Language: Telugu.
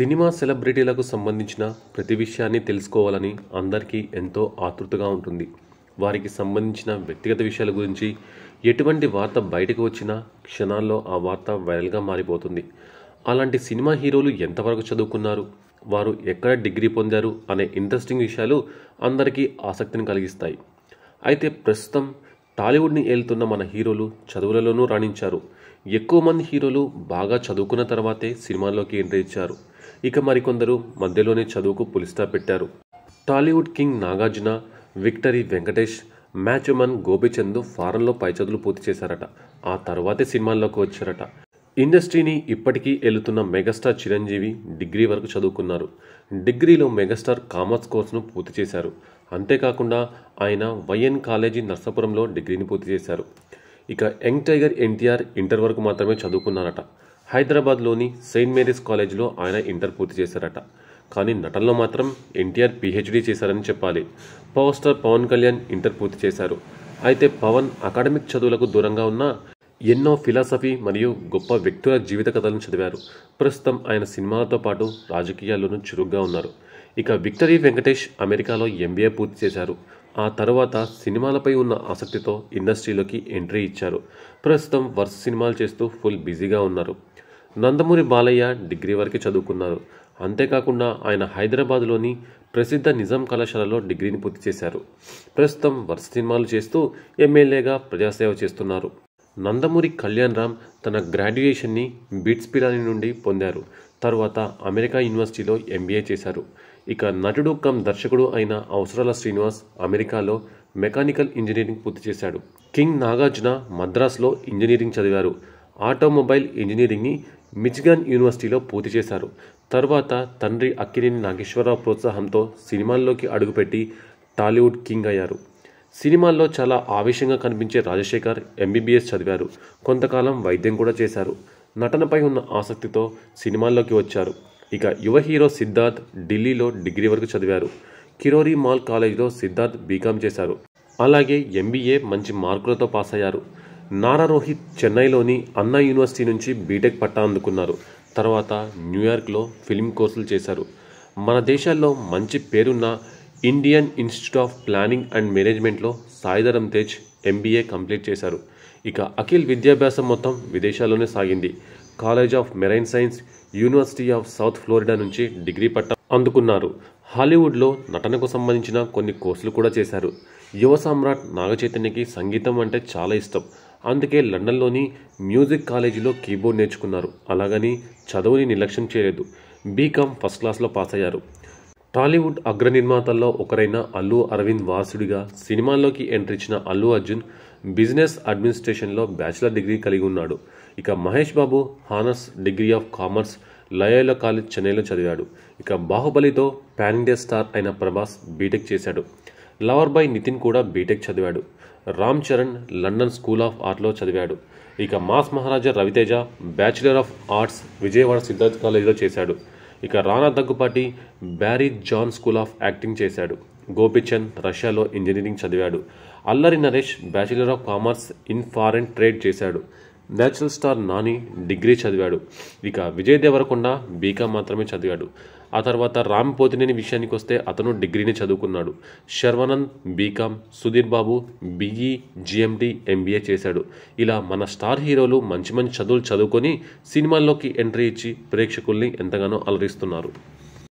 సినిమా సెలబ్రిటీలకు సంబంధించిన ప్రతి విషయాన్ని తెలుసుకోవాలని అందరికీ ఎంతో ఆతృతగా ఉంటుంది వారికి సంబంధించిన వ్యక్తిగత విషయాల గురించి ఎటువంటి వార్త బయటకు వచ్చినా క్షణాల్లో ఆ వార్త వైరల్గా మారిపోతుంది అలాంటి సినిమా హీరోలు ఎంతవరకు చదువుకున్నారు వారు ఎక్కడ డిగ్రీ పొందారు అనే ఇంట్రెస్టింగ్ విషయాలు అందరికీ ఆసక్తిని కలిగిస్తాయి అయితే ప్రస్తుతం టాలీవుడ్ని ఏలుతున్న మన హీరోలు చదువులలోనూ రాణించారు ఎక్కువ మంది హీరోలు బాగా చదువుకున్న తర్వాతే సినిమాల్లోకి ఎంట్రీ ఇచ్చారు ఇక మరికొందరు మధ్యలోనే చదువుకు పులిస్తా పెట్టారు టాలీవుడ్ కింగ్ నాగార్జున విక్టరీ వెంకటేష్ మ్యాచ్మన్ గోపీచంద్ ఫారంలో పై చదువులు పూర్తి చేశారట ఆ తర్వాతే సినిమాల్లోకి వచ్చారట ఇండస్ట్రీని ఇప్పటికీ వెళుతున్న మెగాస్టార్ చిరంజీవి డిగ్రీ వరకు చదువుకున్నారు డిగ్రీలో మెగాస్టార్ కామర్స్ కోర్సును పూర్తి చేశారు అంతేకాకుండా ఆయన వైఎన్ కాలేజీ నర్సాపురంలో డిగ్రీని పూర్తి చేశారు ఇక యంగ్ టైగర్ ఎన్టీఆర్ ఇంటర్ వరకు మాత్రమే చదువుకున్నారట హైదరాబాద్లోని సెయింట్ మేరీస్ కాలేజ్లో ఆయన ఇంటర్ పూర్తి చేశారట కానీ నటనలో మాత్రం ఎన్టీఆర్ పిహెచ్డీ చేశారని చెప్పాలి power star Pawan Kalyan inter పూర్తి చేశారు అయితే పవన్ అకాడమిక్ చదువులకు దూరంగా ఉన్న ఎన్నో ఫిలాసఫీ మరియు గొప్ప వ్యక్తుల జీవిత కథలను చదివారు ప్రస్తుతం ఆయన సినిమాలతో పాటు రాజకీయాల్లోనూ చురుగ్గా ఉన్నారు ఇక విక్టరీ వెంకటేష్ అమెరికాలో ఎంబీఏ పూర్తి చేశారు ఆ తర్వాత సినిమాలపై ఉన్న ఆసక్తితో ఇండస్ట్రీలోకి ఎంట్రీ ఇచ్చారు ప్రస్తుతం వర్స్ సినిమాలు చేస్తూ ఫుల్ బిజీగా ఉన్నారు నందమూరి బాలయ్య డిగ్రీ వరకు చదువుకున్నారు అంతేకాకుండా ఆయన హైదరాబాద్లోని ప్రసిద్ధ నిజాం కళాశాలలో డిగ్రీని పూర్తి చేశారు ప్రస్తుతం వరుస సినిమాలు చేస్తూ ఎమ్మెల్యేగా ప్రజాసేవ చేస్తున్నారు నందమూరి కళ్యాణ్ రామ్ తన గ్రాడ్యుయేషన్ని బిట్స్ పిరాని నుండి పొందారు తరువాత అమెరికా యూనివర్సిటీలో ఎంబీఏ చేశారు ఇక నటుడు కమ్ దర్శకుడు అయిన అవసరాల శ్రీనివాస్ అమెరికాలో మెకానికల్ ఇంజనీరింగ్ పూర్తి చేశాడు కింగ్ నాగార్జున మద్రాసులో ఇంజనీరింగ్ చదివారు ఆటోమొబైల్ ఇంజనీరింగ్ని మిచిగన్ యూనివర్సిటీలో పూర్తి చేశారు తర్వాత తండ్రి అక్కినేని నాగేశ్వరరావు ప్రోత్సాహంతో సినిమాల్లోకి అడుగుపెట్టి టాలీవుడ్ కింగ్ అయ్యారు సినిమాల్లో చాలా ఆవేశంగా కనిపించే రాజశేఖర్ ఎంబీబీఎస్ చదివారు కొంతకాలం వైద్యం కూడా చేశారు నటనపై ఉన్న ఆసక్తితో సినిమాల్లోకి వచ్చారు ఇక యువ హీరో సిద్ధార్థ్ ఢిల్లీలో డిగ్రీ వరకు చదివారు కిరోరి మాల్ కాలేజీలో సిద్ధార్థ్ బీకాం చేశారు అలాగే ఎంబీఏ మంచి మార్కులతో పాస్ అయ్యారు నారా రోహిత్ చెన్నైలోని అన్నా యూనివర్సిటీ నుంచి బీటెక్ పట్టా అందుకున్నారు తర్వాత న్యూయార్క్లో ఫిల్మ్ కోర్సులు చేశారు మన దేశాల్లో మంచి పేరున్న Indian Institute of Planning and మేనేజ్మెంట్లో సాయిధరం తేజ్ ఎంబీఏ కంప్లీట్ చేశారు ఇక అఖిల్ విద్యాభ్యాసం మొత్తం విదేశాల్లోనే సాగింది college of marine science university of South Florida నుంచి డిగ్రీ పట్టా అందుకున్నారు హాలీవుడ్లో నటనకు సంబంధించిన కొన్ని కోర్సులు కూడా చేశారు యువ సామ్రాట్ నాగచైతన్యకి సంగీతం అంటే చాలా ఇష్టం అందుకే లండన్లోని మ్యూజిక్ కాలేజీలో కీబోర్డ్ నేర్చుకున్నారు అలాగని చదువుని నిర్లక్ష్యం చేయలేదు బీకామ్ ఫస్ట్ క్లాస్లో పాస్ అయ్యారు టాలీవుడ్ అగ్రనిర్మాతల్లో ఒకరైన అల్లు అరవింద్ వాసుడిగా సినిమాల్లోకి ఎంట్రీ ఇచ్చిన అల్లు అర్జున్ బిజినెస్ అడ్మినిస్ట్రేషన్లో బ్యాచిలర్ డిగ్రీ కలిగి ఉన్నాడు ఇక Mahesh Babu honours degree of commerce Loyola college చెన్నైలో చదివాడు ఇక బాహుబలితో పాన్ ఇండియా స్టార్ అయిన ప్రభాస్ బీటెక్ చేశాడు లవర్ బాయ్ నితిన్ కూడా బీటెక్ చదివాడు Ram Charan London school of ఆర్ట్లో చదివాడు ఇక mass Maharaja Raviteja bachelor of arts Vijayawada Siddhartha కాలేజీలో చేశాడు ఇక Rana Daggubati Barry John school of acting చేశాడు గోపిచంద్ రష్యాలో ఇంజనీరింగ్ చదివాడు అల్లరి Naresh bachelor of commerce in foreign trade చేశాడు నేచురల్ స్టార్ నాని డిగ్రీ చదివాడు ఇక విజయ్ దేవరకొండ బీకామ్ మాత్రమే చదివాడు ఆ తర్వాత రామ్ పోతినేని విషయానికి వస్తే అతను డిగ్రీని చదువుకున్నాడు Sharwanand B Com Sudheer Babu BE GMD MBA చేశాడు ఇలా మన స్టార్ హీరోలు మంచి మంచి చదువులు చదువుకొని సినిమాల్లోకి ఎంట్రీ ఇచ్చి ప్రేక్షకుల్ని ఎంతగానో అలరిస్తున్నారు